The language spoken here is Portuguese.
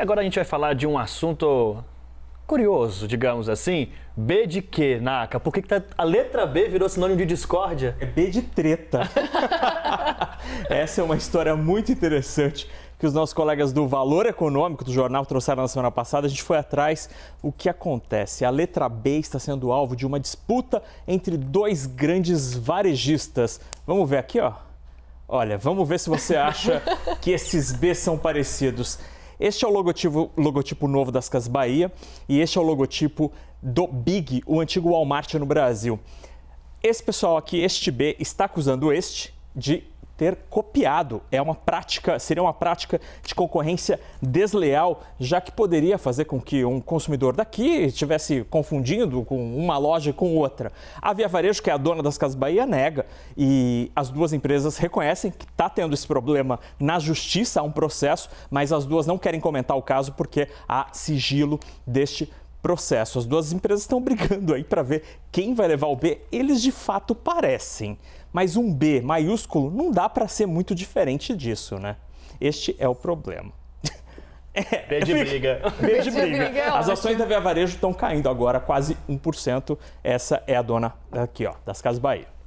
E agora a gente vai falar de um assunto curioso, digamos assim. B de quê, Naka? Por que, que tá... a letra B virou sinônimo de discórdia? É B de treta. Essa é uma história muito interessante que os nossos colegas do Valor Econômico do jornal trouxeram na semana passada. A gente foi atrás. O que acontece? A letra B está sendo alvo de uma disputa entre dois grandes varejistas. Vamos ver aqui, ó. Olha, vamos ver se você acha que esses B são parecidos. Este é o logotipo, logotipo novo das Casas Bahia e este é o logotipo do Big, o antigo Walmart no Brasil. Esse pessoal aqui, este B, está acusando este de ter copiado. É uma prática, seria uma prática de concorrência desleal, já que poderia fazer com que um consumidor daqui estivesse confundindo com uma loja com outra. A Via Varejo, que é a dona das Casas Bahia, nega e as duas empresas reconhecem que está tendo esse problema na justiça, há um processo, mas as duas não querem comentar o caso porque há sigilo deste processo. As duas empresas estão brigando aí para ver quem vai levar o B. Eles de fato parecem, mas um B maiúsculo não dá para ser muito diferente disso, né? Este é o problema. É, B de briga. B de briga. É As ações da Via Varejo estão caindo agora quase 1%. Essa é a dona aqui, ó, das Casas Bahia.